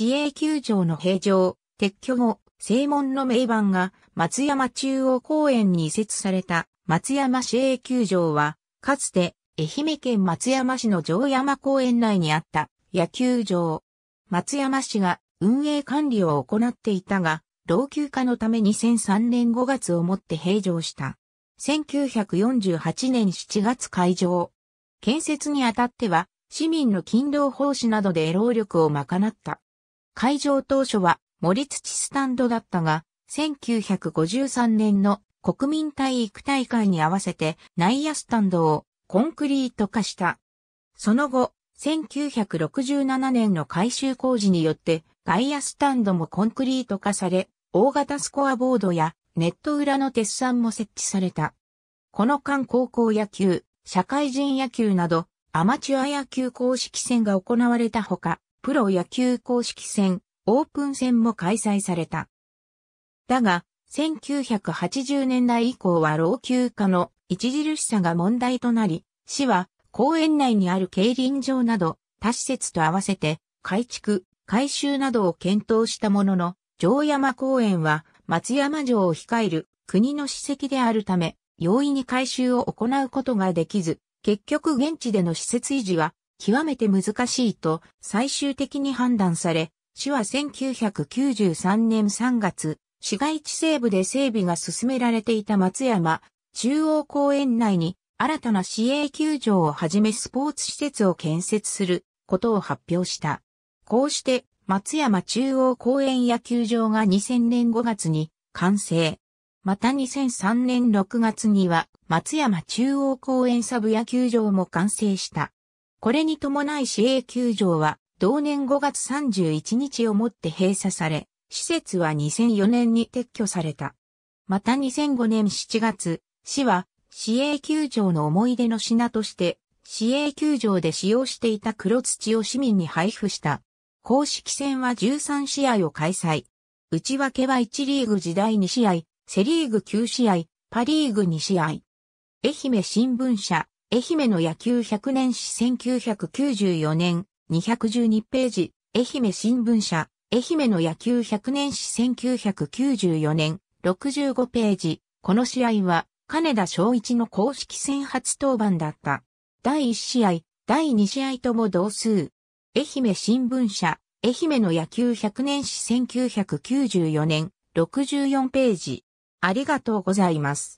市営球場の平場、撤去後、正門の名板が松山中央公園に移設された松山市営球場は、かつて愛媛県松山市の城山公園内にあった野球場。松山市が運営管理を行っていたが、老朽化のため2003年5月をもって閉場した。1948年7月開場。建設にあたっては、市民の勤労奉仕などで労力を賄った。会場当初は森土スタンドだったが、1953年の国民体育大会に合わせて内野スタンドをコンクリート化した。その後、1967年の改修工事によって外野スタンドもコンクリート化され、大型スコアボードやネット裏の鉄産も設置された。この間高校野球、社会人野球などアマチュア野球公式戦が行われたほか、プロ野球公式戦、オープン戦も開催された。だが、1980年代以降は老朽化の著しさが問題となり、市は公園内にある競輪場など他施設と合わせて改築、改修などを検討したものの、城山公園は松山城を控える国の史跡であるため、容易に改修を行うことができず、結局現地での施設維持は極めて難しいと最終的に判断され、市は1993年3月、市街地西部で整備が進められていた松山中央公園内に新たな市営球場をはじめスポーツ施設を建設することを発表した。こうして松山中央公園野球場が2000年5月に完成。また2003年6月には松山中央公園サブ野球場も完成した。これに伴い市営球場は同年5月31日をもって閉鎖され、施設は2004年に撤去された。また2005年7月、市は市営球場の思い出の品として、市営球場で使用していた黒土を市民に配布した。公式戦は13試合を開催。内訳は1リーグ時代2試合、セリーグ9試合、パリーグ2試合。愛媛新聞社、愛媛の野球100年史1994年、212ページ、愛媛新聞社、愛媛の野球100年史1994年、65ページ、この試合は、金田昭一の公式戦初登板だった。第1試合、第2試合とも同数。愛媛新聞社、愛媛の野球100年史1994年、64ページ。ありがとうございます。